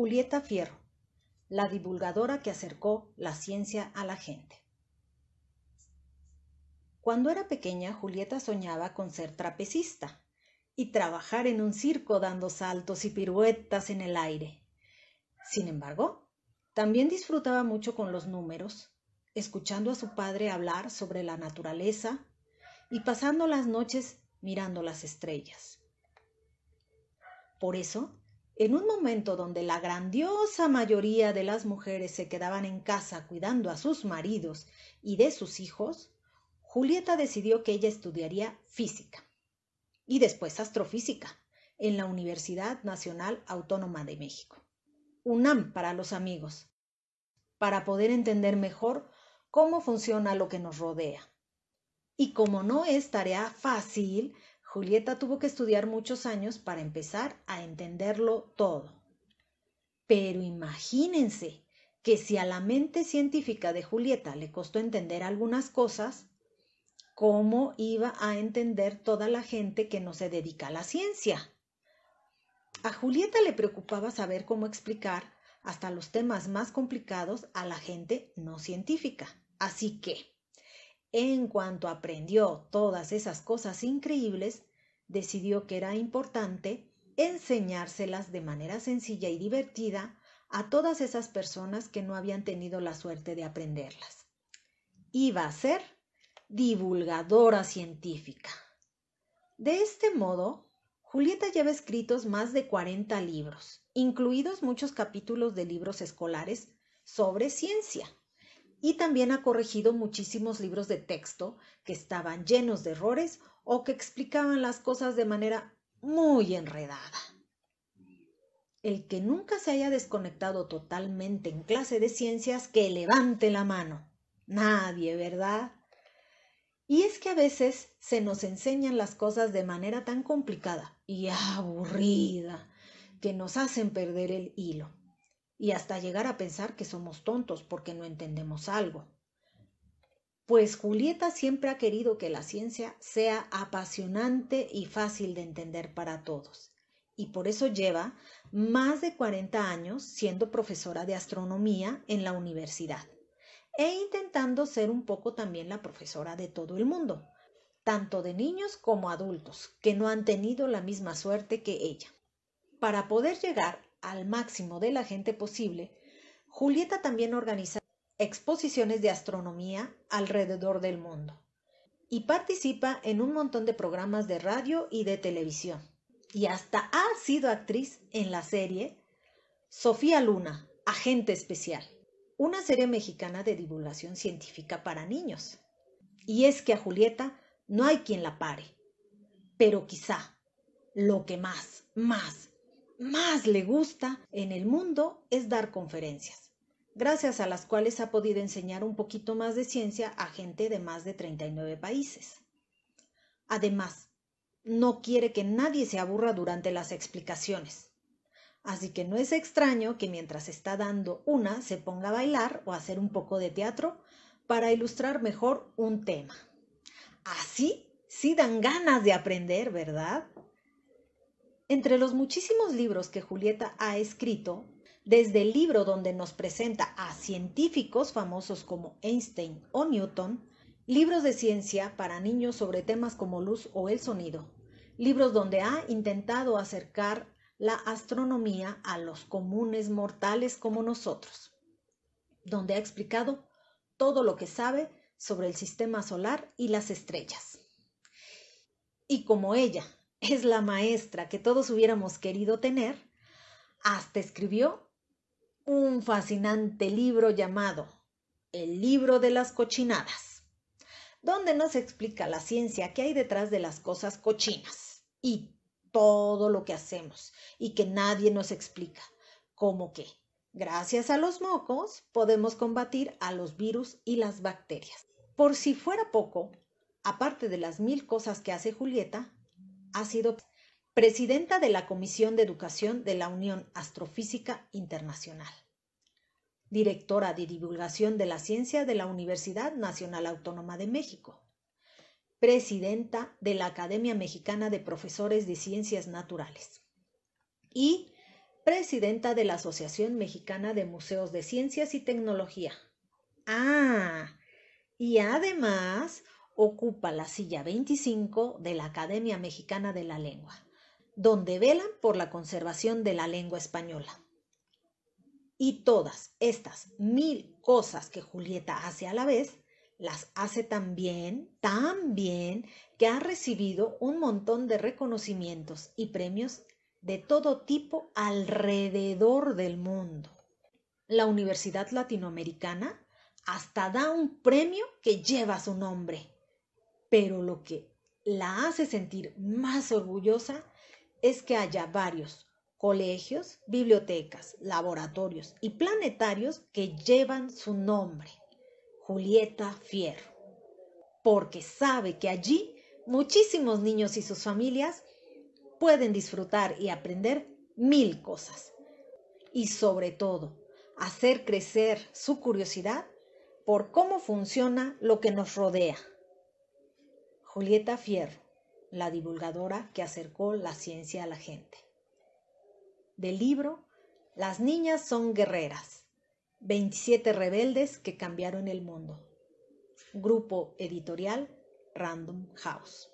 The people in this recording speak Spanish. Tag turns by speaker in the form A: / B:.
A: Julieta Fierro, la divulgadora que acercó la ciencia a la gente. Cuando era pequeña, Julieta soñaba con ser trapecista y trabajar en un circo dando saltos y piruetas en el aire. Sin embargo, también disfrutaba mucho con los números, escuchando a su padre hablar sobre la naturaleza y pasando las noches mirando las estrellas. Por eso, en un momento donde la grandiosa mayoría de las mujeres se quedaban en casa cuidando a sus maridos y de sus hijos, Julieta decidió que ella estudiaría física y después astrofísica en la Universidad Nacional Autónoma de México. UNAM para los amigos, para poder entender mejor cómo funciona lo que nos rodea. Y como no es tarea fácil, Julieta tuvo que estudiar muchos años para empezar a entenderlo todo. Pero imagínense que si a la mente científica de Julieta le costó entender algunas cosas, ¿cómo iba a entender toda la gente que no se dedica a la ciencia? A Julieta le preocupaba saber cómo explicar hasta los temas más complicados a la gente no científica. Así que en cuanto aprendió todas esas cosas increíbles, decidió que era importante enseñárselas de manera sencilla y divertida a todas esas personas que no habían tenido la suerte de aprenderlas. Iba a ser divulgadora científica. De este modo, Julieta lleva escritos más de 40 libros, incluidos muchos capítulos de libros escolares sobre ciencia y también ha corregido muchísimos libros de texto que estaban llenos de errores o que explicaban las cosas de manera muy enredada. El que nunca se haya desconectado totalmente en clase de ciencias, que levante la mano. Nadie, ¿verdad? Y es que a veces se nos enseñan las cosas de manera tan complicada y aburrida que nos hacen perder el hilo y hasta llegar a pensar que somos tontos porque no entendemos algo. Pues Julieta siempre ha querido que la ciencia sea apasionante y fácil de entender para todos, y por eso lleva más de 40 años siendo profesora de astronomía en la universidad e intentando ser un poco también la profesora de todo el mundo, tanto de niños como adultos, que no han tenido la misma suerte que ella. Para poder llegar al máximo de la gente posible, Julieta también organiza exposiciones de astronomía alrededor del mundo y participa en un montón de programas de radio y de televisión. Y hasta ha sido actriz en la serie Sofía Luna, Agente Especial, una serie mexicana de divulgación científica para niños. Y es que a Julieta no hay quien la pare, pero quizá lo que más, más más le gusta en el mundo es dar conferencias, gracias a las cuales ha podido enseñar un poquito más de ciencia a gente de más de 39 países. Además, no quiere que nadie se aburra durante las explicaciones. Así que no es extraño que mientras está dando una se ponga a bailar o a hacer un poco de teatro para ilustrar mejor un tema. Así sí dan ganas de aprender, ¿verdad? Entre los muchísimos libros que Julieta ha escrito, desde el libro donde nos presenta a científicos famosos como Einstein o Newton, libros de ciencia para niños sobre temas como luz o el sonido, libros donde ha intentado acercar la astronomía a los comunes mortales como nosotros, donde ha explicado todo lo que sabe sobre el sistema solar y las estrellas. Y como ella, es la maestra que todos hubiéramos querido tener, hasta escribió un fascinante libro llamado El libro de las cochinadas, donde nos explica la ciencia que hay detrás de las cosas cochinas y todo lo que hacemos y que nadie nos explica, como que gracias a los mocos podemos combatir a los virus y las bacterias. Por si fuera poco, aparte de las mil cosas que hace Julieta, ha sido presidenta de la Comisión de Educación de la Unión Astrofísica Internacional, directora de Divulgación de la Ciencia de la Universidad Nacional Autónoma de México, presidenta de la Academia Mexicana de Profesores de Ciencias Naturales y presidenta de la Asociación Mexicana de Museos de Ciencias y Tecnología. Ah, y además ocupa la silla 25 de la Academia Mexicana de la Lengua, donde velan por la conservación de la lengua española. Y todas estas mil cosas que Julieta hace a la vez, las hace tan bien, tan bien, que ha recibido un montón de reconocimientos y premios de todo tipo alrededor del mundo. La Universidad Latinoamericana hasta da un premio que lleva su nombre pero lo que la hace sentir más orgullosa es que haya varios colegios, bibliotecas, laboratorios y planetarios que llevan su nombre, Julieta Fierro, porque sabe que allí muchísimos niños y sus familias pueden disfrutar y aprender mil cosas. Y sobre todo, hacer crecer su curiosidad por cómo funciona lo que nos rodea. Julieta Fierro, la divulgadora que acercó la ciencia a la gente. Del libro Las niñas son guerreras, 27 rebeldes que cambiaron el mundo. Grupo editorial Random House.